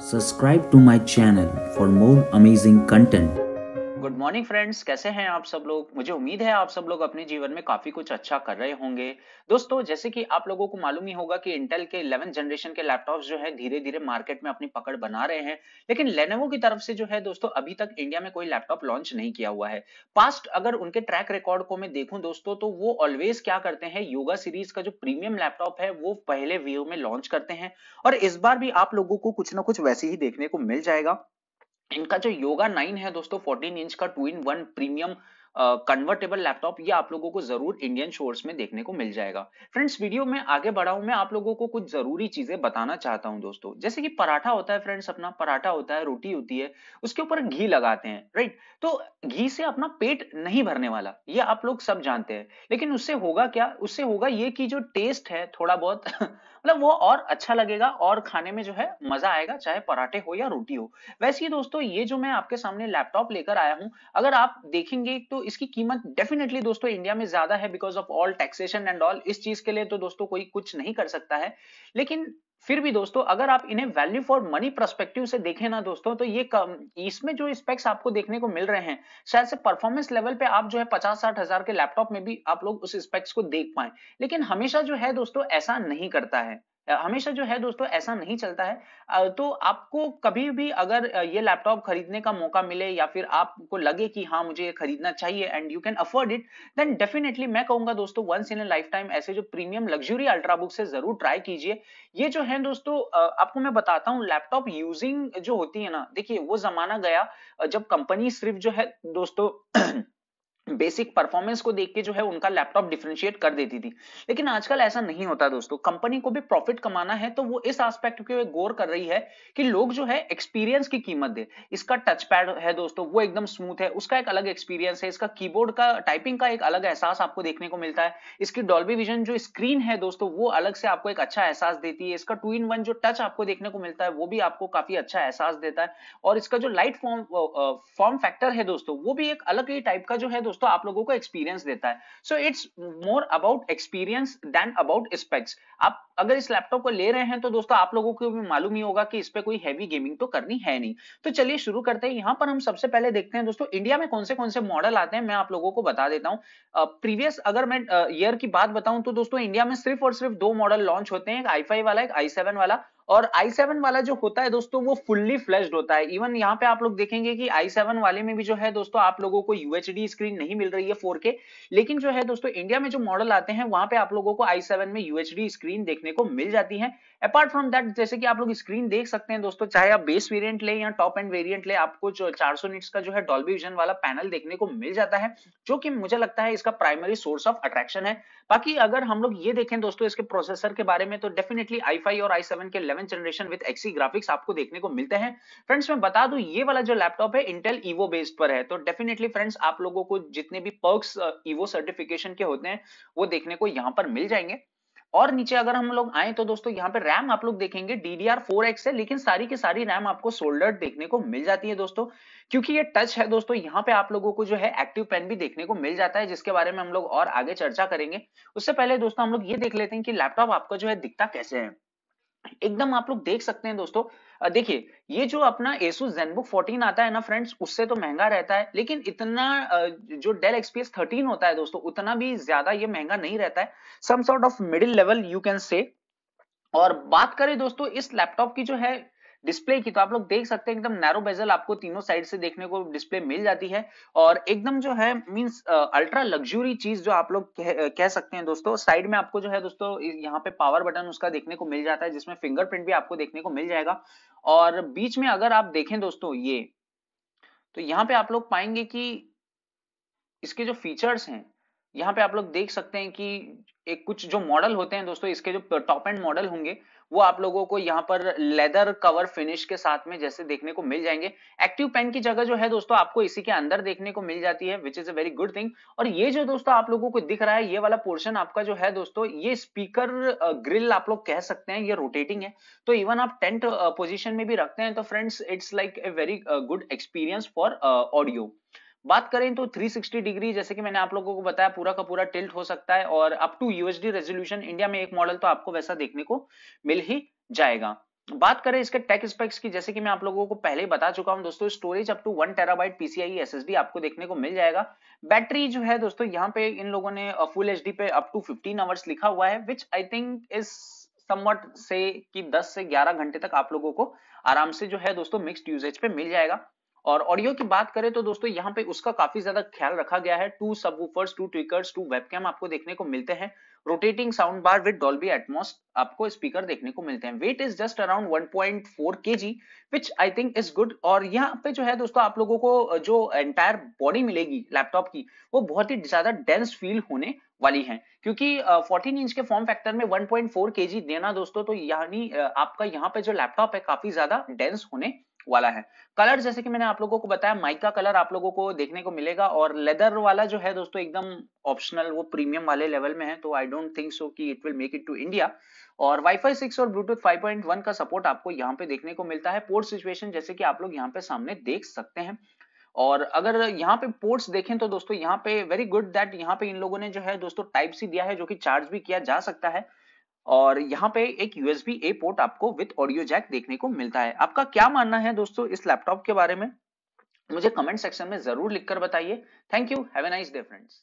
Subscribe to my channel for more amazing content. Good morning friends कैसे हैं आप सब लोग मुझे उम्मीद है आप सब लोग अपने जीवन में काफी कुछ अच्छा कर रहे होंगे दोस्तों जैसे कि आप लोगों को मालूम ही होगा कि इंटेल के 11 जनरेशन के लैपटॉप्स जो है धीरे धीरे मार्केट में अपनी पकड़ बना रहे हैं लेकिन लेनेवो की तरफ से जो है दोस्तों अभी तक इंडिया में कोई लैपटॉप लॉन्च नहीं किया हुआ है पास्ट अगर उनके ट्रैक रिकॉर्ड को मैं देखूं दोस्तों तो वो ऑलवेज क्या करते हैं योगा सीरीज का जो प्रीमियम लैपटॉप है वो पहले व्यू में लॉन्च करते हैं और इस बार भी आप लोगों को कुछ ना कुछ वैसे ही देखने को मिल जाएगा इनका जो योगा नाइन है दोस्तों फोर्टीन इंच का two in one premium convertible laptop ये आप लोगों को जरूर इंडियन शोर्स में देखने को मिल जाएगा फ्रेंड्स वीडियो में आगे बढ़ाऊ मैं आप लोगों को कुछ जरूरी चीजें बताना चाहता हूं दोस्तों जैसे कि पराठा होता है फ्रेंड्स अपना पराठा होता है रोटी होती है उसके ऊपर घी लगाते हैं राइट तो घी से अपना पेट नहीं भरने वाला ये आप लोग सब जानते हैं लेकिन उससे होगा क्या उससे होगा ये कि जो टेस्ट है थोड़ा बहुत मतलब वो और अच्छा लगेगा और खाने में जो है मजा आएगा चाहे पराठे हो या रोटी हो वैसे ही दोस्तों ये जो मैं आपके सामने लैपटॉप लेकर आया हूँ अगर आप देखेंगे तो इसकी कीमत डेफिनेटली दोस्तों इंडिया में ज्यादा है because of all taxation and all इस चीज के लिए तो दोस्तों कोई कुछ नहीं कर सकता है लेकिन फिर भी दोस्तों अगर आप इन्हें वैल्यू फॉर मनी परस्पेक्टिव से देखें ना दोस्तों तो ये इसमें जो स्पेक्स आपको देखने को मिल रहे हैं शायद से परफॉर्मेंस लेवल पे आप जो है पचास साठ हजार के लैपटॉप में भी आप लोग उस स्पेक्स को देख पाए लेकिन हमेशा जो है दोस्तों ऐसा नहीं करता है हमेशा जो है दोस्तों ऐसा नहीं चलता है तो आपको कभी भी अगर ये लैपटॉप खरीदने का मौका मिले या फिर आपको लगे कि हाँ मुझे ये खरीदना चाहिए and you can afford it then definitely मैं कहूंगा दोस्तों once in a life time ऐसे जो प्रीमियम लग्जरी अल्ट्राबुक से जरूर ट्राई कीजिए ये जो है दोस्तों आपको मैं बताता हूँ लैपटॉप यूजिंग जो होती है ना देखिए वो जमाना गया जब कंपनी सिर्फ जो है दोस्तों बेसिक परफॉर्मेंस को देख के जो है उनका लैपटॉप डिफ्रेंशिएट कर देती थी लेकिन आजकल ऐसा नहीं होता दोस्तों कंपनी को भी प्रॉफिट कमाना है तो वो इस एस्पेक्ट के गौर कर रही है कि लोग जो है एक्सपीरियंस की कीमत दे इसका टच पैड है दोस्तों वो एकदम स्मूथ है उसका एक अलग एक्सपीरियंस है इसका कीबोर्ड का टाइपिंग का एक अलग एहसास आपको देखने को मिलता है इसकी डॉल्बी विजन जो स्क्रीन है दोस्तों वो अलग से आपको एक अच्छा एहसास देती है इसका टू इन वन जो टच आपको देखने को मिलता है वो भी आपको काफी अच्छा एहसास देता है और इसका जो लाइट फॉर्म फॉर्म फैक्टर है दोस्तों वो भी एक अलग ही टाइप का जो है दोस्तों आप लोगों को एक्सपीरियंस देता है so it's more about experience then about specs आप अगर इस लैपटॉप को ले रहे हैं तो दोस्तों आप लोगों को भी मालूम ही होगा कि इस पर कोई हैवी गेमिंग तो करनी है नहीं तो चलिए शुरू करते हैं यहाँ पर हम सबसे पहले देखते हैं दोस्तों इंडिया में कौन से कौन से मॉडल आते हैं मैं आप लोगों को बता देता हूँ प्रीवियस अगर मैं ईयर की बात बताऊं तो दोस्तों इंडिया में सिर्फ और सिर्फ दो मॉडल लॉन्च होते हैं एक आई वाला एक आई वाला और i7 वाला जो होता है दोस्तों वो फुल्ली फ्लैश होता है इवन यहाँ पे आप लोग देखेंगे कि i7 वाले में भी जो है दोस्तों आप लोगों को UHD स्क्रीन नहीं मिल रही है 4K लेकिन जो है दोस्तों इंडिया में जो मॉडल आते हैं वहां पे आप लोगों को i7 में यूएचडी स्क्रीन देखने को मिल जाती है अपार्ट फ्रॉम दैट जैसे कि आप लोग स्क्रीन देख सकते हैं दोस्तों चाहे आप बेस वेरियंट ले या टॉप एंड वेरियंट ले आपको जो 400 सौ का जो है डॉल्बी विजन वाला पैनल देखने को मिल जाता है जो कि मुझे लगता है इसका प्राइमरी सोर्स ऑफ अट्रैक्शन है बाकी अगर हम लोग ये देखें दोस्तों इसके प्रोसेसर के बारे में तो डेफिनेटली आई फाइव और आई सेवन के eleven generation with Xe graphics आपको देखने को मिलते हैं फ्रेंड्स मैं बता दूं ये वाला जो लैपटॉप है इंटेल ईवो बेस्ड पर है तो डेफिनेटली फ्रेंड्स आप लोगों को जितने भी पर्क्स ईवो सर्टिफिकेशन के होते हैं वो देखने को यहाँ पर मिल जाएंगे और नीचे अगर हम लोग आए तो दोस्तों यहाँ पे रैम आप लोग देखेंगे DDR4X है लेकिन सारी की सारी रैम आपको सोल्डर देखने को मिल जाती है दोस्तों क्योंकि ये टच है दोस्तों यहाँ पे आप लोगों को जो है एक्टिव पेन भी देखने को मिल जाता है जिसके बारे में हम लोग और आगे चर्चा करेंगे उससे पहले दोस्तों हम लोग ये देख लेते हैं कि लैपटॉप आपका जो है दिखता कैसे है एकदम आप लोग देख सकते हैं दोस्तों देखिए ये जो अपना एसू जेनबुक 14 आता है ना फ्रेंड्स उससे तो महंगा रहता है लेकिन इतना जो डेल एक्सपीएस 13 होता है दोस्तों उतना भी ज्यादा ये महंगा नहीं रहता है some sort of middle level you can say और बात करें दोस्तों इस लैपटॉप की जो है डिस्प्ले की तो आप लोग देख सकते हैं एकदम नैरो बेजल आपको तीनों साइड से देखने को डिस्प्ले मिल जाती है और एकदम जो है मींस अल्ट्रा लग्जरी चीज जो आप लोग कह, कह सकते हैं दोस्तों साइड में आपको जो है दोस्तों यहाँ पे पावर बटन उसका देखने को मिल जाता है जिसमें फिंगरप्रिंट भी आपको देखने को मिल जाएगा और बीच में अगर आप देखें दोस्तों ये तो यहाँ पे आप लोग पाएंगे कि इसके जो फीचर्स हैं यहाँ पे आप लोग देख सकते हैं कि एक कुछ जो मॉडल होते हैं दोस्तों इसके जो टॉप एंड मॉडल होंगे वो आप लोगों को यहाँ पर लेदर कवर फिनिश के साथ में जैसे देखने को मिल जाएंगे एक्टिव पेन की जगह जो है दोस्तों आपको इसी के अंदर देखने को मिल जाती है which is a very good thing और ये जो दोस्तों आप लोगों को दिख रहा है ये वाला पोर्शन आपका जो है दोस्तों ये स्पीकर ग्रिल आप लोग कह सकते हैं ये रोटेटिंग है तो इवन आप टेंट पोजिशन में भी रखते हैं तो friends it's like a very good experience for audio बात करें तो 360 डिग्री जैसे कि मैंने आप लोगों को बताया पूरा का पूरा टिल्ट हो सकता है और up to USD resolution India में एक मॉडल तो आपको वैसा देखने को मिल ही जाएगा बात करें इसके टेक स्पेक्स की जैसे कि मैं आप लोगों को पहले बता चुका हूं दोस्तों storage up to one terabyte PCI SSD आपको देखने को मिल जाएगा बैटरी जो है दोस्तों यहाँ पे इन लोगों ने फुल एचडी पे अप टू 15 आवर्स लिखा हुआ है which I think is somewhat से कि 10 से 11 घंटे तक आप लोगों को आराम से जो है दोस्तों मिक्सड यूजेज पे मिल जाएगा और ऑडियो की बात करें तो दोस्तों यहाँ पे उसका काफी ज्यादा ख्याल रखा गया है two sub subwoofers two tweeters two webcam आपको देखने को मिलते हैं rotating sound bar with Dolby Atmos आपको स्पीकर देखने को मिलते हैं weight is just around 1.4 point KG which I think is good और यहाँ पे जो है दोस्तों आप लोगों को जो एंटायर बॉडी मिलेगी लैपटॉप की वो बहुत ही ज्यादा डेंस फील होने वाली है क्योंकि 14 इंच के फॉर्म फैक्टर में 1.4 पॉइंट देना दोस्तों तो यानी आपका यहाँ पे जो लैपटॉप है काफी ज्यादा डेंस होने वाला है कलर जैसे कि मैंने आप लोगों को बताया माइका कलर आप लोगों को देखने को मिलेगा और लेदर वाला जो है दोस्तों एकदम ऑप्शनल वो प्रीमियम वाले लेवल में है तो आई डोंट थिंक सो कि it will make it to India और वाईफाई सिक्स और ब्लूटूथ 5.1 का सपोर्ट आपको यहाँ पे देखने को मिलता है पोर्ट सिचुएशन जैसे कि आप लोग यहाँ पे सामने देख सकते हैं और अगर यहाँ पे पोर्ट्स देखें तो दोस्तों यहाँ पे वेरी गुड दैट यहाँ पे इन लोगों ने जो है दोस्तों टाइप सी दिया है जो कि चार्ज भी किया जा सकता है और यहाँ पे एक यूएसबी ए पोर्ट आपको विथ ऑडियो जैक देखने को मिलता है आपका क्या मानना है दोस्तों इस लैपटॉप के बारे में मुझे कमेंट सेक्शन में जरूर लिखकर बताइए thank you have a nice day friends